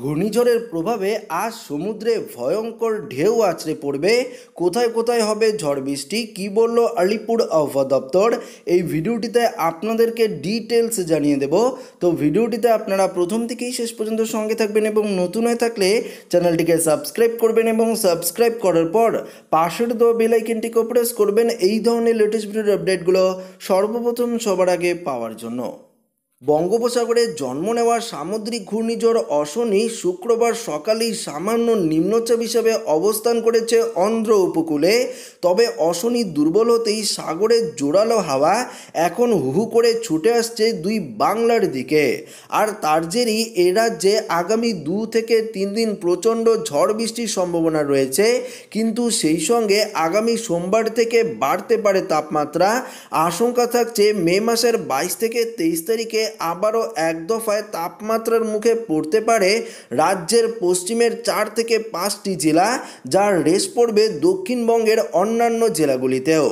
ঘূর্ণিঝড়ের প্রভাবে আজ সমুদ্রে ভয়ঙ্কর ঢেউ আছড়ে পড়বে কোথায় কোথায় হবে ঝড় বৃষ্টি কি বলল আলিপুর আবহাওয়া দপ্তর এই ভিডিওটিতে আপনাদেরকে ডিটেলস জানিয়ে দেব তো ভিডিওটিতে আপনারা প্রথম থেকেই শেষ পর্যন্ত সঙ্গে থাকবেন এবং নতুন হয়ে থাকলে চ্যানেলটিকে সাবস্ক্রাইব করবেন এবং সাবস্ক্রাইব করার পর পাশের দেওয়া বেলাইকেনটিকে প্রেস করবেন এই ধরনের লেটেস্ট ভিডিওর আপডেটগুলো সর্বপ্রথম সবার আগে পাওয়ার জন্য বঙ্গোপসাগরে জন্ম নেওয়া সামুদ্রিক ঘূর্ণিঝড় অশনি শুক্রবার সকালেই সামান্য নিম্নচাপ হিসাবে অবস্থান করেছে অন্ধ্র উপকূলে তবে অশনি দুর্বল হতেই সাগরের জোরালো হাওয়া এখন হু করে ছুটে আসছে দুই বাংলার দিকে আর তার জেরই এ রাজ্যে আগামী দু থেকে তিন দিন প্রচণ্ড ঝড় বৃষ্টির সম্ভাবনা রয়েছে কিন্তু সেই সঙ্গে আগামী সোমবার থেকে বাড়তে পারে তাপমাত্রা আশঙ্কা থাকছে মে মাসের বাইশ থেকে তেইশ তারিখে আবারও এক দফায় তাপমাত্রার মুখে পড়তে পারে রাজ্যের পশ্চিমের চার থেকে পাঁচটি জেলা যার রেশ পড়বে দক্ষিণবঙ্গের অন্যান্য জেলাগুলিতেও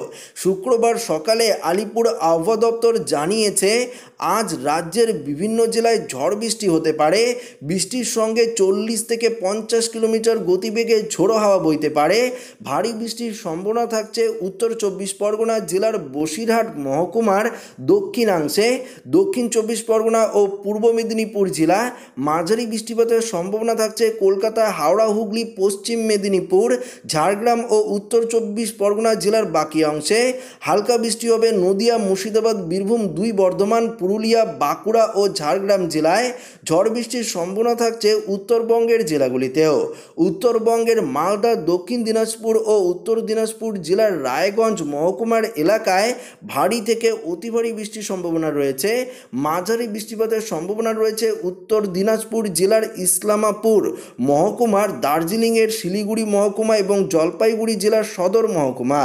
শুক্রবার সকালে আলিপুর আবহাওয়া দপ্তর জানিয়েছে আজ রাজ্যের বিভিন্ন জেলায় ঝড় বৃষ্টি হতে পারে বৃষ্টির সঙ্গে চল্লিশ থেকে পঞ্চাশ কিলোমিটার গতিবেগে ঝোড়ো হাওয়া বইতে পারে ভারী বৃষ্টির সম্ভাবনা থাকছে উত্তর চব্বিশ পরগনা জেলার বসিরহাট মহকুমার দক্ষিণাংশে দক্ষিণ চব্বিশ চব্বিশ পরগনা ও পূর্ব মেদিনীপুর জেলা মাঝারি বৃষ্টিপাতের সম্ভাবনা থাকছে কলকাতা হাওড়া হুগলি পশ্চিম মেদিনীপুর ঝাড়গ্রাম ও উত্তর চব্বিশ পরগনা জেলার বাকি অংশে হালকা বৃষ্টি হবে নদিয়া মুর্শিদাবাদ বীরভূম দুই বর্ধমান পুরুলিয়া বাঁকুড়া ও ঝাড়গ্রাম জেলায় ঝড় বৃষ্টির সম্ভাবনা থাকছে উত্তরবঙ্গের জেলাগুলিতেও উত্তরবঙ্গের মালদা দক্ষিণ দিনাজপুর ও উত্তর দিনাজপুর জেলার রায়গঞ্জ মহকুমার এলাকায় ভারী থেকে অতি ভারী বৃষ্টির সম্ভাবনা রয়েছে মা মাঝারি বৃষ্টিপাতের সম্ভাবনা রয়েছে উত্তর দিনাজপুর জেলার ইসলামাপুর মহকুমার দার্জিলিংয়ের শিলিগুড়ি মহকুমা এবং জলপাইগুড়ি জেলার সদর মহকুমা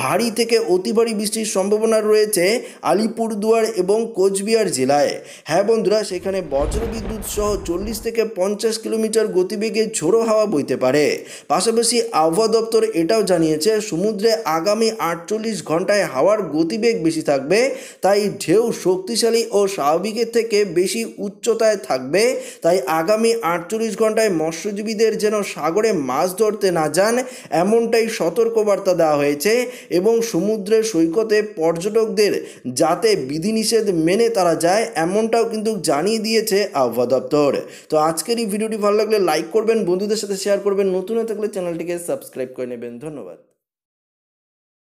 ভারী থেকে অতি ভারী বৃষ্টির সম্ভাবনা রয়েছে আলিপুরদুয়ার এবং কোচবিহার জেলায় হ্যাঁ বন্ধুরা সেখানে বজ্রবিদ্যুৎ সহ চল্লিশ থেকে পঞ্চাশ কিলোমিটার গতিবেগে ঝোড়ো হাওয়া বইতে পারে পাশাপাশি আবহাওয়া দপ্তর এটাও জানিয়েছে সমুদ্রে আগামী আটচল্লিশ ঘন্টায় হাওয়ার গতিবেগ বেশি থাকবে তাই ঢেউ শক্তিশালী ও স্বাভাবিকের থেকে বেশি উচ্চতায় থাকবে তাই আগামী আটচল্লিশ ঘন্টায় মৎস্যজীবীদের যেন সাগরে মাছ ধরতে না যান এমনটাই সতর্কবার্তা দেওয়া হয়েছে এবং সমুদ্রের সৈকতে পর্যটকদের যাতে বিধিনিষেধ মেনে তারা যায় এমনটাও কিন্তু জানিয়ে দিয়েছে আবহাওয়া দপ্তর তো আজকের এই ভিডিওটি ভালো লাগলে লাইক করবেন বন্ধুদের সাথে শেয়ার করবেন নতুন থাকলে চ্যানেলটিকে সাবস্ক্রাইব করে নেবেন ধন্যবাদ